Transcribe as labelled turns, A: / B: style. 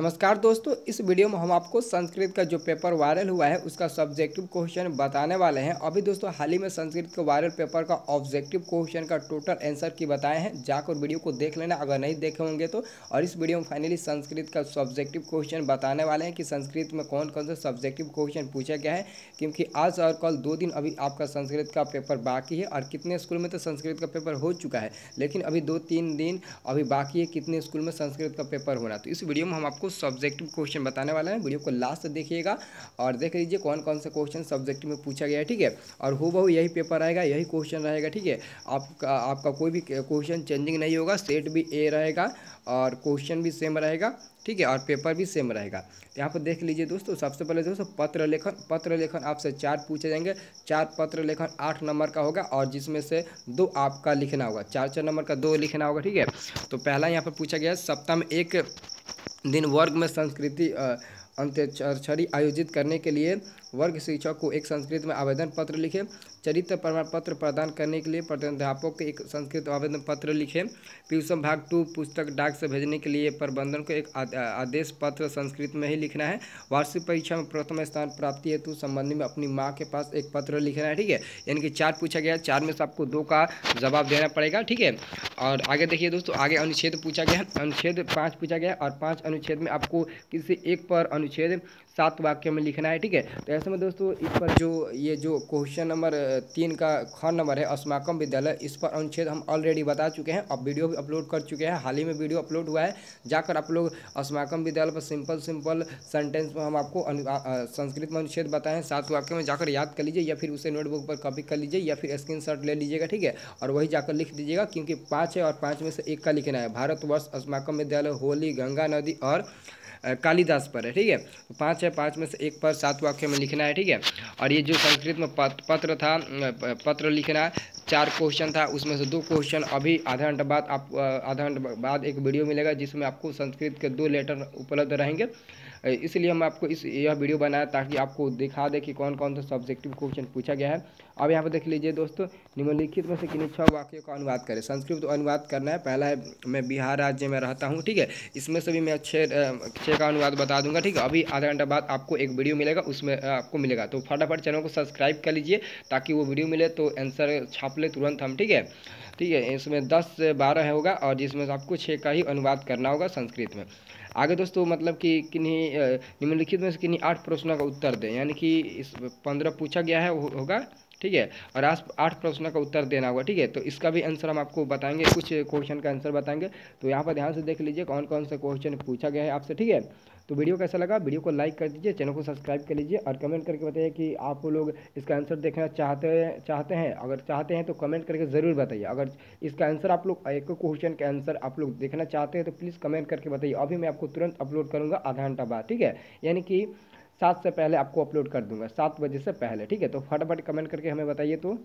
A: नमस्कार दोस्तों इस वीडियो में हम आपको संस्कृत का जो पेपर वायरल हुआ है उसका सब्जेक्टिव क्वेश्चन बताने वाले हैं अभी दोस्तों हाल ही में संस्कृत के वायरल पेपर का ऑब्जेक्टिव क्वेश्चन का टोटल आंसर की बताए हैं जाकर वीडियो को देख लेना अगर नहीं देखे होंगे तो और इस वीडियो में फाइनली संस्कृत का सब्जेक्टिव क्वेश्चन बताने वाले हैं कि संस्कृत में कौन कौन सा सब्जेक्टिव क्वेश्चन पूछा गया है क्योंकि आज और कल दो दिन अभी आपका संस्कृत का पेपर बाकी है और कितने स्कूल में तो संस्कृत का पेपर हो चुका है लेकिन अभी दो तीन दिन अभी बाकी है कितने स्कूल में संस्कृत का पेपर होना तो इस वीडियो में हम आपको सब्जेक्टिव क्वेश्चन बताने वाला है वीडियो को लास्ट तक देखिएगा और देख लीजिए कौन कौन सा क्वेश्चन सब्जेक्टिव में पूछा गया है ठीक है और हो बहू यही पेपर आएगा यही क्वेश्चन रहेगा ठीक है आपका आपका कोई भी क्वेश्चन चेंजिंग नहीं होगा सेट भी ए रहेगा और क्वेश्चन भी सेम रहेगा ठीक है और पेपर भी सेम रहेगा यहाँ पर देख लीजिए दोस्तों सबसे पहले दोस्तों पत्र लेखन पत्र लेखन आपसे चार पूछे जाएंगे चार पत्र लेखन आठ नंबर का होगा और जिसमें से दो आपका लिखना होगा चार चार नंबर का दो लिखना होगा ठीक है तो पहला यहाँ पर पूछा गया सप्ताह में एक दिन वर्ग में संस्कृति अंत्यक्षरी आयोजित करने के लिए वर्ग शिक्षक को एक संस्कृत में आवेदन पत्र लिखें चरित्र प्रमाण पत्र प्रदान करने के लिए प्राध्यापक को एक संस्कृत आवेदन पत्र लिखें ट्यूशन भाग टू पुस्तक डाक से भेजने के लिए प्रबंधन को एक आदेश पत्र संस्कृत में ही लिखना है वार्षिक परीक्षा में प्रथम स्थान प्राप्ति हेतु तो संबंधी में अपनी माँ के पास एक पत्र लिखना है ठीक है यानी कि चार पूछा गया चार में से आपको दो का जवाब देना पड़ेगा ठीक है और आगे देखिए दोस्तों आगे अनुच्छेद पूछा गया अनुच्छेद पाँच पूछा गया और पाँच अनुच्छेद में आपको किसी एक पर अनुच्छेद सात वाक्य में लिखना है ठीक है तो ऐसे में दोस्तों इस पर जो ये जो क्वेश्चन नंबर तीन का खन नंबर है अस्माकम विद्यालय इस पर अनुच्छेद हम ऑलरेडी बता चुके हैं अब वीडियो भी अपलोड कर चुके हैं हाल ही में वीडियो अपलोड हुआ है जाकर आप लोग अस्माकम विद्यालय पर सिंपल सिंपल सेंटेंस में हम आपको संस्कृत में अनुच्छेद बताएं सात वाक्य में जाकर याद कर लीजिए या फिर उसे नोटबुक पर कॉपी कर लीजिए या फिर स्क्रीन ले लीजिएगा ठीक है और वही जाकर लिख दीजिएगा क्योंकि पाँच है और पाँच में से एक का लिखना है भारतवर्ष अस्माकम विद्यालय होली गंगा नदी और कालिदास पर है ठीक है पाँच है पाँच में से एक पर सात वाक्य में लिखना है ठीक है और ये जो संस्कृत में पत्र था पत्र लिखना चार क्वेश्चन था उसमें से दो क्वेश्चन अभी आधा घंटा बाद आप आधा घंटा बाद एक वीडियो मिलेगा जिसमें आपको संस्कृत के दो लेटर उपलब्ध रहेंगे इसलिए हम आपको इस यह वीडियो बनाया ताकि आपको दिखा दे कि कौन कौन सा सब्जेक्टिव क्वेश्चन पूछा गया है अब यहाँ पर देख लीजिए दोस्तों निम्नलिखित में से किन्हीं छः वाक्यों का अनुवाद करें संस्कृत तो अनुवाद करना है पहला है मैं बिहार राज्य में रहता हूँ ठीक है इसमें से भी मैं अच्छे छः का अनुवाद बता दूंगा ठीक है अभी आधा घंटा बाद आपको एक वीडियो मिलेगा उसमें आपको मिलेगा तो फटाफट चैनल को सब्सक्राइब कर लीजिए ताकि वो वीडियो मिले तो आंसर छाप ले तुरंत हम ठीक है ठीक है इसमें दस से बारह होगा और जिसमें से आपको छः का ही अनुवाद करना होगा संस्कृत में आगे दोस्तों मतलब कि किन्हीं निम्नलिखित में से किन्हीं आठ प्रश्नों का उत्तर दें यानी कि इस पंद्रह पूछा गया है होगा ठीक है और आज आठ प्रश्नों का उत्तर देना होगा ठीक है तो इसका भी आंसर हम आपको बताएंगे कुछ क्वेश्चन का आंसर बताएंगे तो यहाँ पर ध्यान से देख लीजिए कौन कौन सा क्वेश्चन पूछा गया है आपसे ठीक है तो वीडियो कैसा लगा वीडियो को लाइक कर दीजिए चैनल को सब्सक्राइब कर लीजिए और कमेंट करके बताइए कि आप लोग इसका आंसर देखना चाहते हैं चाहते हैं अगर चाहते हैं तो कमेंट करके ज़रूर बताइए अगर इसका आंसर आप लोग एक क्वेश्चन का आंसर आप लोग देखना चाहते हैं तो प्लीज़ कमेंट करके बताइए अभी मैं आपको तुरंत अपलोड करूँगा आधा घंटा बाद ठीक है यानी कि सात से पहले आपको अपलोड कर दूंगा सात बजे से पहले ठीक है तो फटाफट कमेंट करके हमें बताइए तो